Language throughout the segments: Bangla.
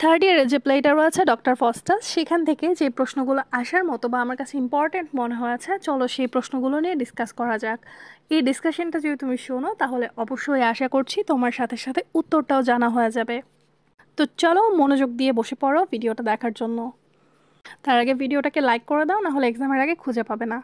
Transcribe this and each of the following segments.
থার্ড ইয়ারের যে প্লেটারও আছে ডক্টর ফস্টাস সেখান থেকে যে প্রশ্নগুলো আসার মতো বা আমার কাছে ইম্পর্ট্যান্ট মনে হয়েছে চলো সেই প্রশ্নগুলো নিয়ে ডিসকাস করা যাক এই ডিসকাশনটা যদি তুমি শোনো তাহলে অবশ্যই আশা করছি তোমার সাথে সাথে উত্তরটাও জানা হয়ে যাবে তো চলো মনোযোগ দিয়ে বসে পড়ো ভিডিওটা দেখার জন্য তার আগে ভিডিওটাকে লাইক করে দাও নাহলে এক্সামের আগে খুঁজে পাবে না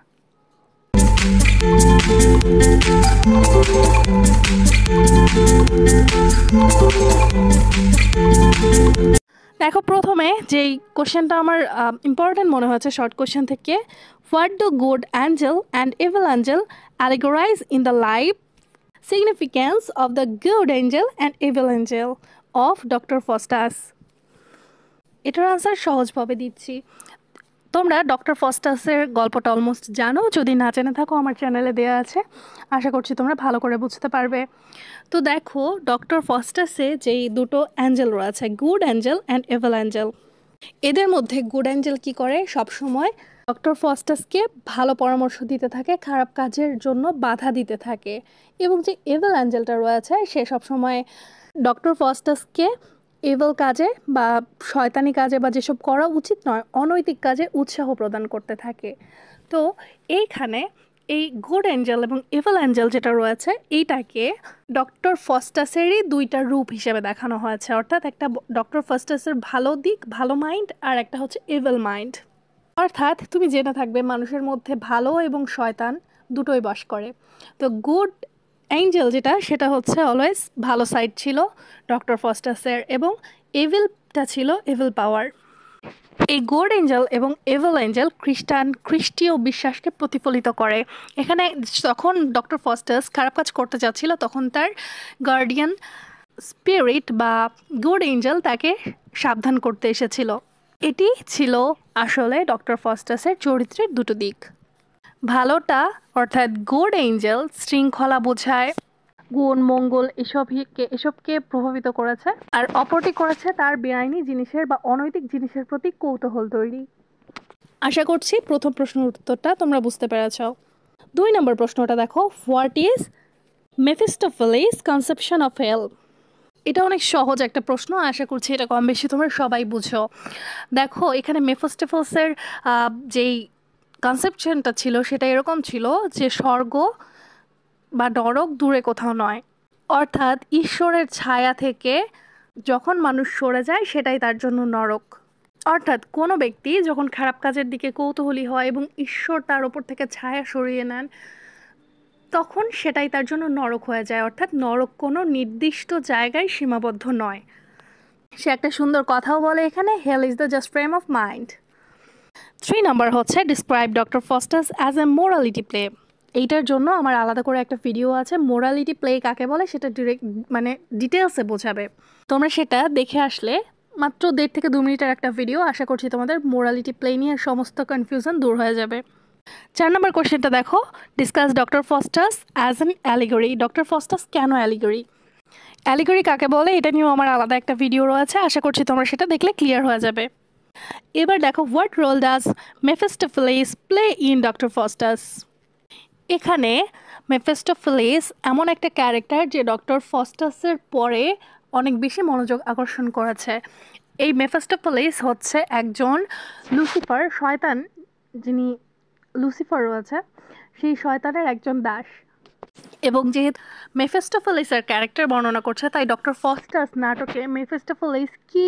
দেখো প্রথমে যেই কোশ্চেনটা আমার ইম্পর্ট্যান্ট মনে হয়েছে শর্ট কোশ্চেন থেকে what the good angel and evil angel allegorize in the life significance of the good angel and evil angel of doctor Faustus এটার আনসার সহজভাবে দিচ্ছি তোমরা ডক্টর ফস্টাসের গল্পটা অলমোস্ট জানো যদি না জেনে থাকো আমার চ্যানেলে দেয়া আছে আশা করছি তোমরা ভালো করে বুঝতে পারবে তো দেখো ডক্টর ফস্টাসে যেই দুটো অ্যাঞ্জেল রয়েছে good angel and evil angel এদের মধ্যে গুড অ্যাঞ্জেল কী করে সবসময় ডক্টর ফস্টাসকে ভালো পরামর্শ দিতে থাকে খারাপ কাজের জন্য বাধা দিতে থাকে এবং যে এভেল অ্যাঞ্জেলটা রয়েছে সে সবসময় ডক্টর ফস্টাসকে এভল কাজে বা শয়তানি কাজে বা যেসব করা উচিত নয় অনৈতিক কাজে উৎসাহ প্রদান করতে থাকে তো এইখানে এই গুড অ্যাঞ্জেল এবং এভেল অ্যাঞ্জেল যেটা রয়েছে এইটাকে ডক্টর ফস্টাসেরই দুইটা রূপ হিসেবে দেখানো হয়েছে অর্থাৎ একটা ডক্টর ফস্টাসের ভালো দিক ভালো মাইন্ড আর একটা হচ্ছে এভেল মাইন্ড অর্থাৎ তুমি জেনে থাকবে মানুষের মধ্যে ভালো এবং শয়তান দুটোই বাস করে তো গুড অ্যাঞ্জেল যেটা সেটা হচ্ছে অলওয়েজ ভালো সাইড ছিল ডক্টর ফস্টাসের এবং এভিলটা ছিল এভিল পাওয়ার এই গোড এঞ্জেল এবং এভেল এঞ্জেল খ্রিস্টান খ্রিস্টীয় বিশ্বাসকে প্রতিফলিত করে এখানে যখন ডক্টর ফস্টাস খারাপ কাজ করতে যাচ্ছিল তখন তার গার্ডিয়ান স্পিরিট বা গুড এঞ্জেল তাকে সাবধান করতে এসেছিল এটি ছিল আসলে ডক্টর ফস্টাসের চরিত্রের দুটো দিক ভালোটা অর্থাৎ গুড এঞ্জেল শৃঙ্খলা বোঝায় গুণ মঙ্গল এসবকে এসবকে প্রভাবিত করেছে আর অপরটি করেছে তার বেআইনি জিনিসের বা অনৈতিক জিনিসের প্রতি কৌতূহল তৈরি আশা করছি প্রথম প্রশ্নের উত্তরটা তোমরা বুঝতে পেরেছ দুই নম্বর প্রশ্নটা দেখো what is Mephistopheles conception of hell এটা অনেক সহজ একটা প্রশ্ন আশা করছি এটা কম বেশি তোমরা সবাই বুঝো দেখো এখানে মেফোস্টেফলসের যেই কনসেপশনটা ছিল সেটা এরকম ছিল যে স্বর্গ বা নরক দূরে কোথাও নয় অর্থাৎ ঈশ্বরের ছায়া থেকে যখন মানুষ সরে যায় সেটাই তার জন্য নরক অর্থাৎ কোনো ব্যক্তি যখন খারাপ কাজের দিকে কৌতূহলী হয় এবং ঈশ্বর তার ওপর থেকে ছায়া সরিয়ে নেন তখন সেটাই তার জন্য নরক হয়ে যায় অর্থাৎ নরক কোনো নির্দিষ্ট জায়গায় সীমাবদ্ধ নয় সে একটা সুন্দর কথাও বলে এখানে hell is the just frame of mind three number হচ্ছে describe doctor Faustus as a morality play এইটার জন্য আমার আলাদা করে একটা ভিডিও আছে মোরালিটি প্লে কাকে বলে সেটা ডিরেক্ট মানে ডিটেলসে বোঝাবে তোমরা সেটা দেখে আসলে মাত্র দেড় থেকে দু মিনিটের একটা ভিডিও আশা করছি তোমাদের মোরালিটি প্লে নিয়ে সমস্ত কনফিউশন দূর হয়ে যাবে চার নম্বর কোয়েশ্চেনটা দেখো discuss doctor Faustus as an allegory doctor Faustus কেন অ্যালিগরি অ্যালিগরি কাকে বলে এটা নিয়েও আমার আলাদা একটা ভিডিও রয়েছে আশা করছি তোমরা সেটা দেখলে ক্লিয়ার হয়ে যাবে এবার দেখো what role does Mephistopheles play in doctor Faustus এখানে মেফেস্টোফিলিস এমন একটা ক্যারেক্টার যে ডক্টর ফস্টাসের পরে অনেক বেশি মনোযোগ আকর্ষণ করেছে এই মেফেস্টোফিলিস হচ্ছে একজন লুসিফার শয়তান যিনি লুসিফার রয়েছে সেই শয়তানের একজন দাস এবং যেহেতু মেফেস্টোফলিসের ক্যারেক্টার বর্ণনা করছে তাই ডক্টর ফস্টাস নাটকে মেফেস্টোফলিস কী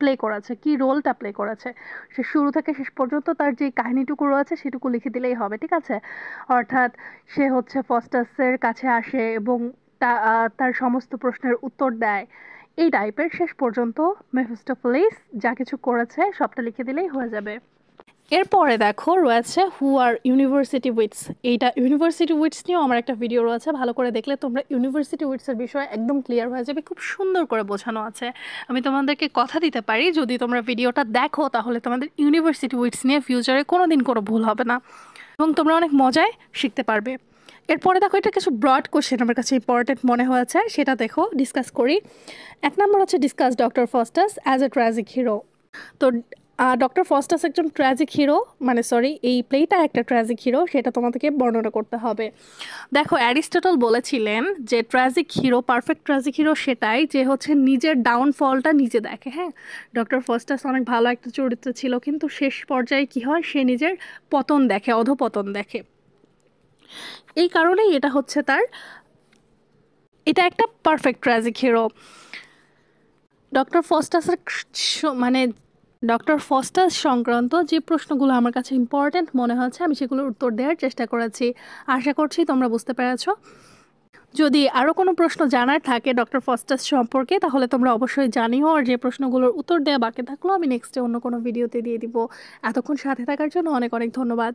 প্লে করাছে কি রোলটা প্লে করেছে সে শুরু থেকে শেষ পর্যন্ত তার যে কাহিনীটুকু রয়েছে সেটুকু লিখে দিলেই হবে ঠিক আছে অর্থাৎ সে হচ্ছে ফস্টাসের কাছে আসে এবং তার সমস্ত প্রশ্নের উত্তর দেয় এই টাইপের শেষ পর্যন্ত মেফিস্টোফলিস যা কিছু করেছে সবটা লিখে দিলেই হয়ে যাবে এরপরে দেখো রয়েছে হু আর ইউনিভার্সিটি উইটস এইটা ইউনিভার্সিটি উইটস নিয়েও আমার একটা ভিডিও রয়েছে ভালো করে দেখলে তোমরা ইউনিভার্সিটি উইটসের বিষয়ে একদম ক্লিয়ার হয়ে যাবে খুব সুন্দর করে বোঝানো আছে আমি তোমাদেরকে কথা দিতে পারি যদি তোমরা ভিডিওটা দেখো তাহলে তোমাদের ইউনিভার্সিটি উইটস নিয়ে ফিউচারে কোনো দিন কোনো ভুল হবে না এবং তোমরা অনেক মজায় শিখতে পারবে এরপরে দেখো এটা কিছু ব্রড কোশ্চেন আমার কাছে ইম্পর্টেন্ট মনে হয়েছে সেটা দেখো ডিসকাস করি এক নম্বর হচ্ছে discuss doctor Faustus as a tragic hero তো ডক্টর ফস্টাস একজন ট্র্যাজিক হিরো মানে সরি এই প্লেটা একটা ট্র্যাজিক হিরো সেটা তোমাদেরকে বর্ণনা করতে হবে দেখো অ্যারিস্টটল বলেছিলেন যে tragic hero perfect tragic hero সেটাই যে হচ্ছে নিজের ডাউনফলটা নিজে দেখে হ্যাঁ ডক্টর ফস্টাস অনেক ভালো একটা চরিত্র ছিল কিন্তু শেষ পর্যায়ে কি হয় সে নিজের পতন দেখে অধপতন দেখে এই কারণেই এটা হচ্ছে তার এটা একটা পারফেক্ট ট্র্যাজিক হিরো ডক্টর ফস্টাসের মানে ডক্টর ফস্টাস সংক্রান্ত যে প্রশ্নগুলো আমার কাছে ইম্পর্ট্যান্ট মনে হচ্ছে আমি সেগুলোর উত্তর দেওয়ার চেষ্টা করেছি আশা করছি তোমরা বুঝতে পেরেছো যদি আরও কোনো প্রশ্ন জানার থাকে ডক্টর ফস্টাস সম্পর্কে তাহলে তোমরা অবশ্যই জানিও আর যে প্রশ্নগুলোর উত্তর দেওয়া বাকি থাকলো আমি নেক্সটে অন্য কোনো ভিডিওতে দিয়ে দিব এতক্ষণ সাথে থাকার জন্য অনেক অনেক ধন্যবাদ